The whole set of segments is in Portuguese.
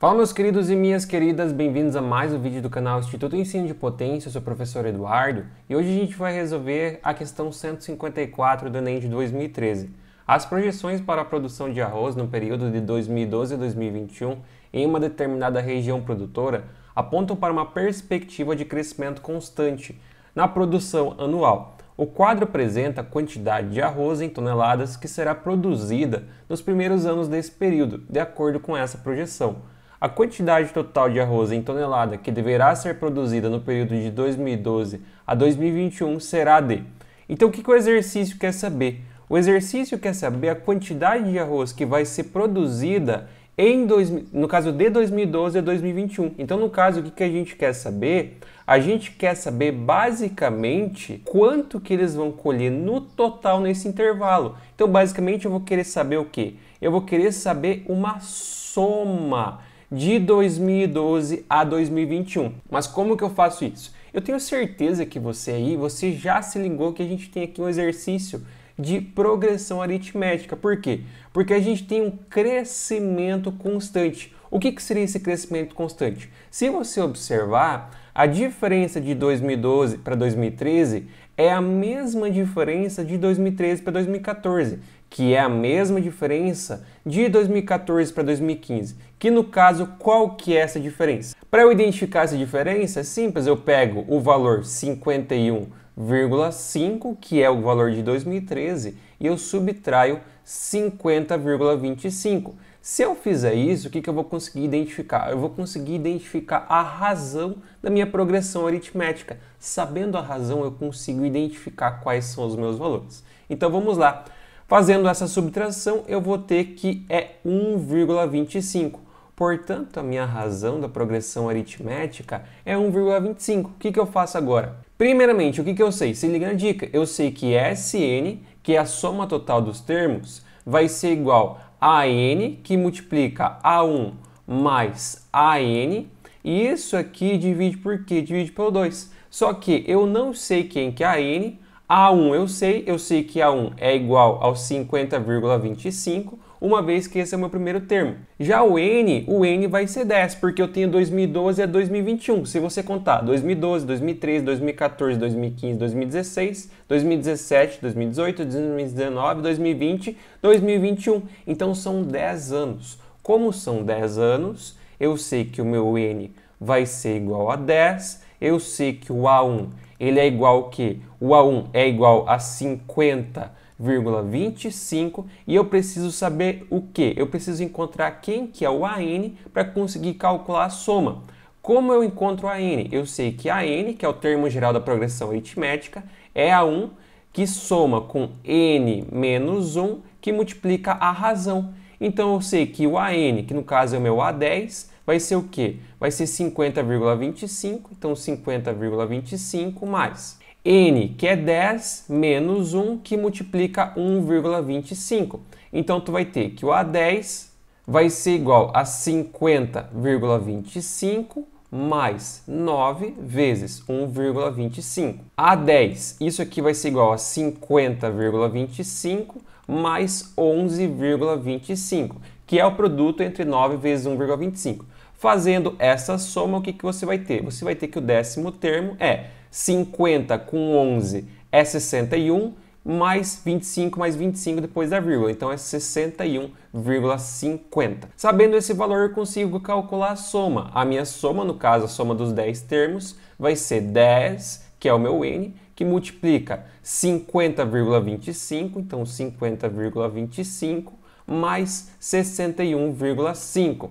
Fala meus queridos e minhas queridas, bem-vindos a mais um vídeo do canal Instituto Ensino de Potência, eu sou o professor Eduardo e hoje a gente vai resolver a questão 154 do Enem de 2013. As projeções para a produção de arroz no período de 2012 a 2021 em uma determinada região produtora apontam para uma perspectiva de crescimento constante na produção anual. O quadro apresenta a quantidade de arroz em toneladas que será produzida nos primeiros anos desse período, de acordo com essa projeção. A quantidade total de arroz em tonelada que deverá ser produzida no período de 2012 a 2021 será de. Então, o que, que o exercício quer saber? O exercício quer saber a quantidade de arroz que vai ser produzida em dois, no caso de 2012 a 2021. Então, no caso, o que, que a gente quer saber? A gente quer saber basicamente quanto que eles vão colher no total nesse intervalo. Então, basicamente, eu vou querer saber o quê? Eu vou querer saber uma soma de 2012 a 2021. Mas como que eu faço isso? Eu tenho certeza que você aí, você já se ligou que a gente tem aqui um exercício de progressão aritmética. Por quê? Porque a gente tem um crescimento constante. O que, que seria esse crescimento constante? Se você observar, a diferença de 2012 para 2013 é a mesma diferença de 2013 para 2014, que é a mesma diferença de 2014 para 2015. Que no caso, qual que é essa diferença? Para eu identificar essa diferença, é simples, eu pego o valor 51,5, que é o valor de 2013, e eu subtraio 50,25 se eu fizer isso, o que, que eu vou conseguir identificar? Eu vou conseguir identificar a razão da minha progressão aritmética. Sabendo a razão, eu consigo identificar quais são os meus valores. Então vamos lá. Fazendo essa subtração, eu vou ter que é 1,25. Portanto, a minha razão da progressão aritmética é 1,25. O que, que eu faço agora? Primeiramente, o que, que eu sei? Se liga na dica. Eu sei que Sn, que é a soma total dos termos, vai ser igual AN, que multiplica A1 mais AN, e isso aqui divide por quê? Divide por 2. Só que eu não sei quem que é AN, A1 eu sei, eu sei que A1 é igual ao 50,25, uma vez que esse é o meu primeiro termo. Já o N, o N vai ser 10, porque eu tenho 2012 a 2021. Se você contar 2012, 2013, 2014, 2015, 2016, 2017, 2018, 2019, 2020, 2021. Então são 10 anos. Como são 10 anos, eu sei que o meu N vai ser igual a 10, eu sei que o A1 ele é igual ao quê? O A1 é igual a 50 0,25 e eu preciso saber o que? Eu preciso encontrar quem que é o AN para conseguir calcular a soma. Como eu encontro a n? Eu sei que a n, que é o termo geral da progressão aritmética, é a 1 que soma com n menos 1 que multiplica a razão. Então eu sei que o AN, que no caso é o meu A10, vai ser o que? Vai ser 50,25, então 50,25 mais n, que é 10 menos 1, que multiplica 1,25. Então, tu vai ter que o A10 vai ser igual a 50,25 mais 9 vezes 1,25. A10, isso aqui vai ser igual a 50,25 mais 11,25, que é o produto entre 9 vezes 1,25. Fazendo essa soma, o que, que você vai ter? Você vai ter que o décimo termo é 50 com 11 é 61, mais 25 mais 25 depois da vírgula, então é 61,50. Sabendo esse valor, eu consigo calcular a soma. A minha soma, no caso, a soma dos 10 termos, vai ser 10, que é o meu n, que multiplica 50,25, então 50,25 mais 61,5.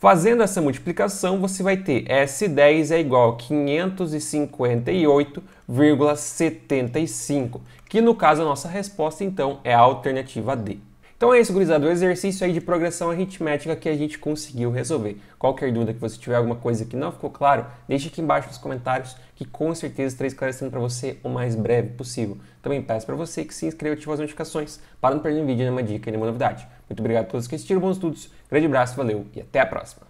Fazendo essa multiplicação, você vai ter S10 é igual a 558,75, que no caso a nossa resposta então é a alternativa D. Então é isso, gurizada. O exercício aí de progressão aritmética que a gente conseguiu resolver. Qualquer dúvida que você tiver, alguma coisa que não ficou claro, deixe aqui embaixo nos comentários que com certeza estarei esclarecendo para você o mais breve possível. Também peço para você que se inscreva e ative as notificações para não perder nenhum vídeo, nenhuma dica e nenhuma novidade. Muito obrigado a todos que assistiram, bons estudos, grande abraço, valeu e até a próxima!